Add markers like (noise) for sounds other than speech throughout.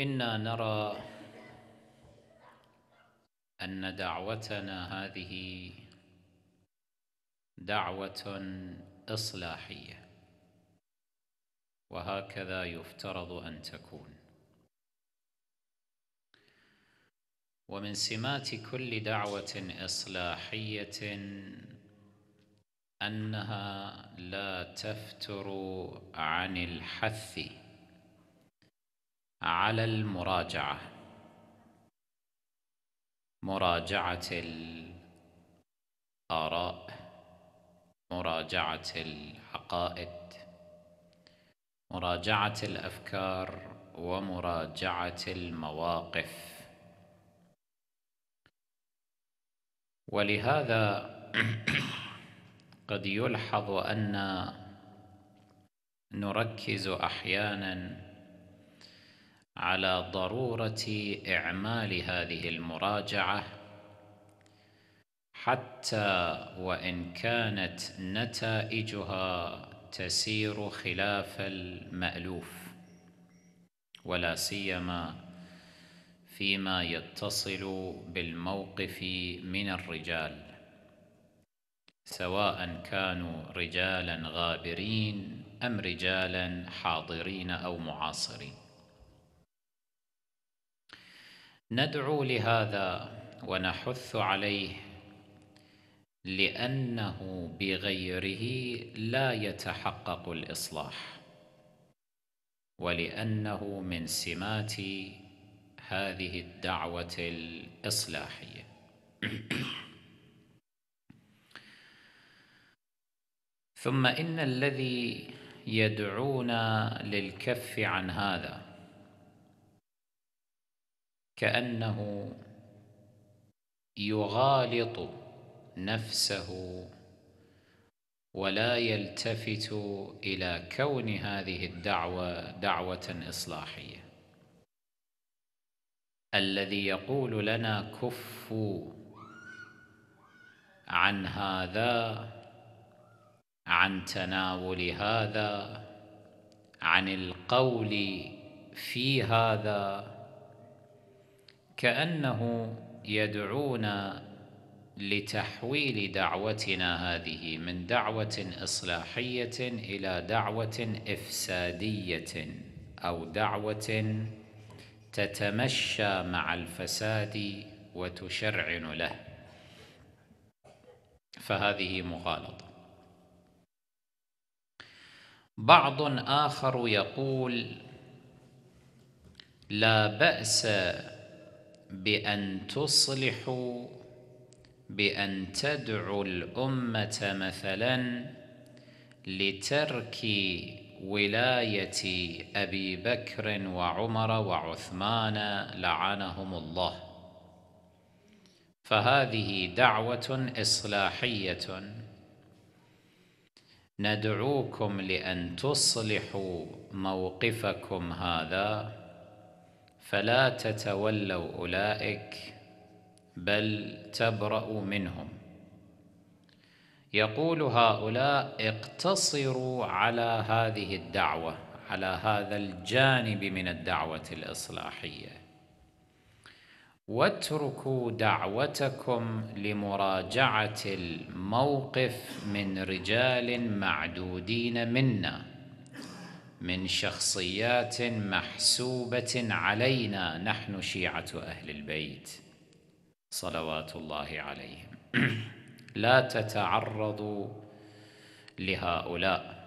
إنا نرى أن دعوتنا هذه دعوة إصلاحية وهكذا يفترض أن تكون ومن سمات كل دعوة إصلاحية أنها لا تفتر عن الحث على المراجعة مراجعة الآراء مراجعة العقائد مراجعة الأفكار ومراجعة المواقف ولهذا (clears throat) قد يلحظ أن نركز أحياناً على ضروره اعمال هذه المراجعه حتى وان كانت نتائجها تسير خلاف المالوف ولا سيما فيما يتصل بالموقف من الرجال سواء كانوا رجالا غابرين ام رجالا حاضرين او معاصرين ندعو لهذا ونحث عليه لانه بغيره لا يتحقق الاصلاح ولانه من سمات هذه الدعوه الاصلاحيه ثم ان الذي يدعونا للكف عن هذا كأنه يغالط نفسه ولا يلتفت إلى كون هذه الدعوة دعوة إصلاحية الذي يقول لنا كفوا عن هذا عن تناول هذا عن القول في هذا كأنه يدعونا لتحويل دعوتنا هذه من دعوة إصلاحية إلى دعوة إفسادية أو دعوة تتمشى مع الفساد وتشرعن له فهذه مغالطة بعض آخر يقول لا بأس بأن تصلحوا بأن تدعوا الأمة مثلا لترك ولاية أبي بكر وعمر وعثمان لعنهم الله فهذه دعوة إصلاحية ندعوكم لأن تصلحوا موقفكم هذا فلا تتولوا أولئك بل تبرأوا منهم يقول هؤلاء اقتصروا على هذه الدعوة على هذا الجانب من الدعوة الإصلاحية واتركوا دعوتكم لمراجعة الموقف من رجال معدودين منا من شخصيات محسوبة علينا نحن شيعة أهل البيت صلوات الله عليهم (clears throat) لا تتعرضوا لهؤلاء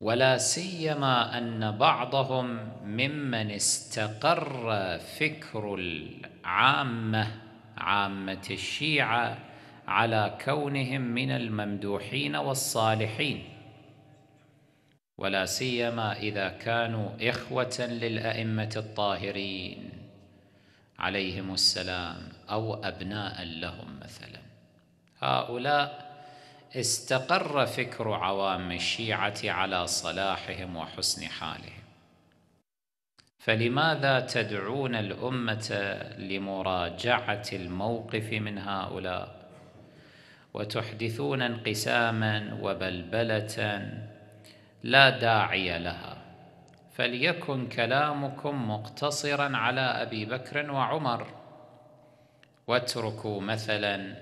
ولا سيما أن بعضهم ممن استقر فكر العامة عامة الشيعة على كونهم من الممدوحين والصالحين ولا سيما إذا كانوا إخوة للأئمة الطاهرين عليهم السلام أو أبناء لهم مثلا هؤلاء استقر فكر عوام الشيعة على صلاحهم وحسن حالهم فلماذا تدعون الأمة لمراجعة الموقف من هؤلاء وتحدثون انقساما وبلبلة لا داعي لها فليكن كلامكم مقتصرا على ابي بكر وعمر واتركوا مثلا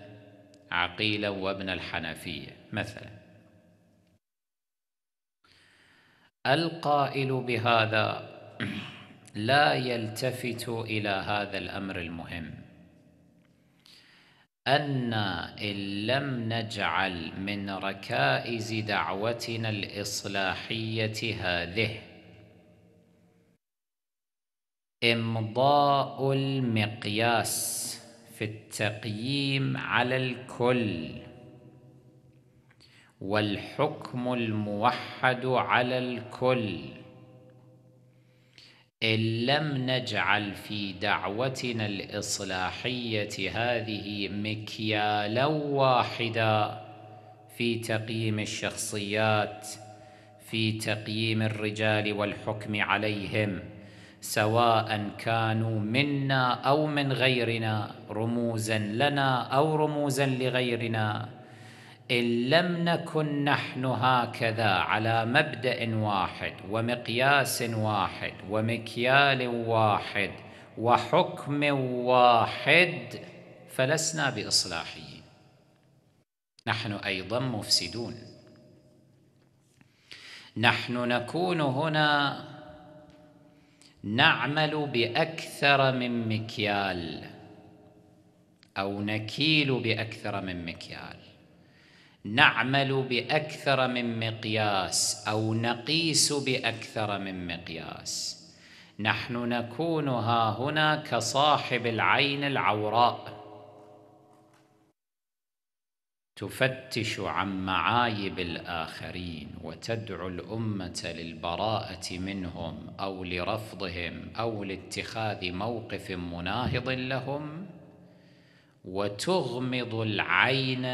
عقيلا وابن الحنفيه مثلا القائل بهذا (clears throat) لا يلتفت الى هذا الامر المهم أن إن لم نجعل من ركائز دعوتنا الإصلاحية هذه إمضاء المقياس في التقييم على الكل والحكم الموحد على الكل إن لم نجعل في دعوتنا الإصلاحية هذه مكيالا واحدا في تقييم الشخصيات في تقييم الرجال والحكم عليهم سواء كانوا منا أو من غيرنا رموزا لنا أو رموزا لغيرنا إن لم نكن نحن هكذا على مبدأ واحد ومقياس واحد ومكيال واحد وحكم واحد فلسنا بإصلاحيين نحن أيضا مفسدون نحن نكون هنا نعمل بأكثر من مكيال أو نكيل بأكثر من مكيال نعمل باكثر من مقياس او نقيس باكثر من مقياس نحن نكون ها هنا كصاحب العين العوراء تفتش عن معايب الاخرين وتدعو الامه للبراءه منهم او لرفضهم او لاتخاذ موقف مناهض لهم وتغمض العين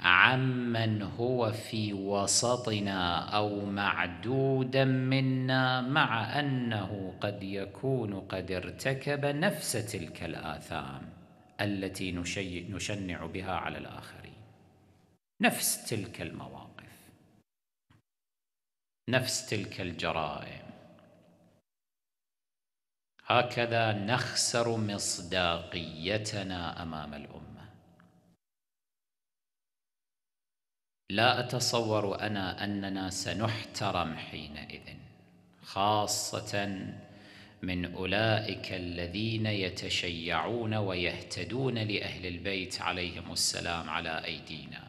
عمن هو في وسطنا او معدودا منا مع انه قد يكون قد ارتكب نفس تلك الاثام التي نشي نشنع بها على الاخرين نفس تلك المواقف نفس تلك الجرائم هكذا نخسر مصداقيتنا امام الامه لا أتصور أنا أننا سنحترم حينئذ خاصة من أولئك الذين يتشيعون ويهتدون لأهل البيت عليهم السلام على أيدينا